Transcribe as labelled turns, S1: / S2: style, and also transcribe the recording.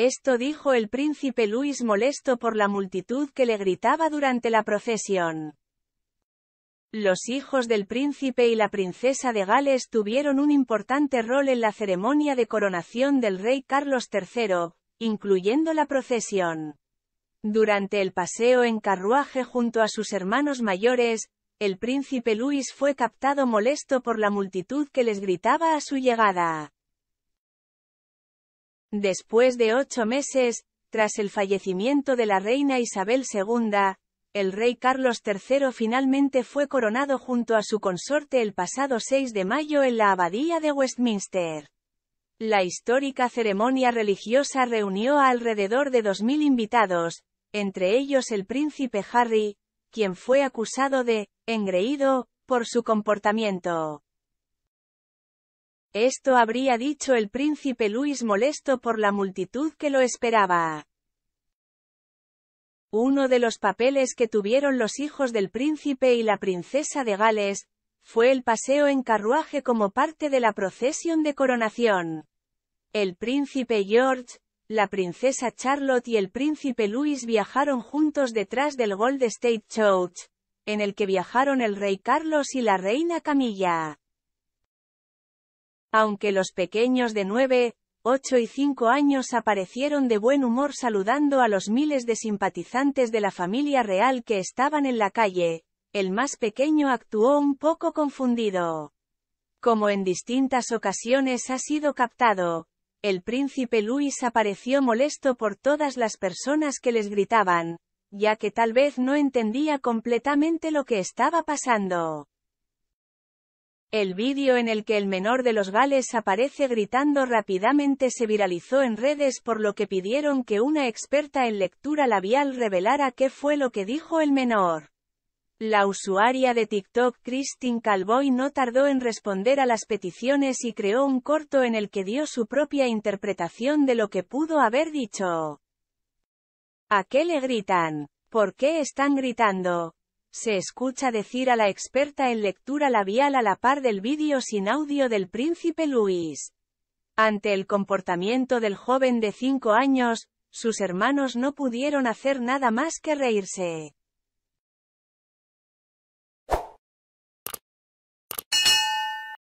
S1: Esto dijo el príncipe Luis molesto por la multitud que le gritaba durante la procesión. Los hijos del príncipe y la princesa de Gales tuvieron un importante rol en la ceremonia de coronación del rey Carlos III, incluyendo la procesión. Durante el paseo en carruaje junto a sus hermanos mayores, el príncipe Luis fue captado molesto por la multitud que les gritaba a su llegada. Después de ocho meses, tras el fallecimiento de la reina Isabel II, el rey Carlos III finalmente fue coronado junto a su consorte el pasado 6 de mayo en la abadía de Westminster. La histórica ceremonia religiosa reunió a alrededor de 2.000 invitados, entre ellos el príncipe Harry, quien fue acusado de engreído por su comportamiento. Esto habría dicho el príncipe Luis molesto por la multitud que lo esperaba. Uno de los papeles que tuvieron los hijos del príncipe y la princesa de Gales, fue el paseo en carruaje como parte de la procesión de coronación. El príncipe George, la princesa Charlotte y el príncipe Luis viajaron juntos detrás del Gold State Church, en el que viajaron el rey Carlos y la reina Camilla. Aunque los pequeños de 9, 8 y 5 años aparecieron de buen humor saludando a los miles de simpatizantes de la familia real que estaban en la calle, el más pequeño actuó un poco confundido. Como en distintas ocasiones ha sido captado, el príncipe Luis apareció molesto por todas las personas que les gritaban, ya que tal vez no entendía completamente lo que estaba pasando. El vídeo en el que el menor de los gales aparece gritando rápidamente se viralizó en redes por lo que pidieron que una experta en lectura labial revelara qué fue lo que dijo el menor. La usuaria de TikTok Christine Calvoy no tardó en responder a las peticiones y creó un corto en el que dio su propia interpretación de lo que pudo haber dicho. ¿A qué le gritan? ¿Por qué están gritando? se escucha decir a la experta en lectura labial a la par del vídeo sin audio del príncipe Luis. Ante el comportamiento del joven de cinco años, sus hermanos no pudieron hacer nada más que reírse.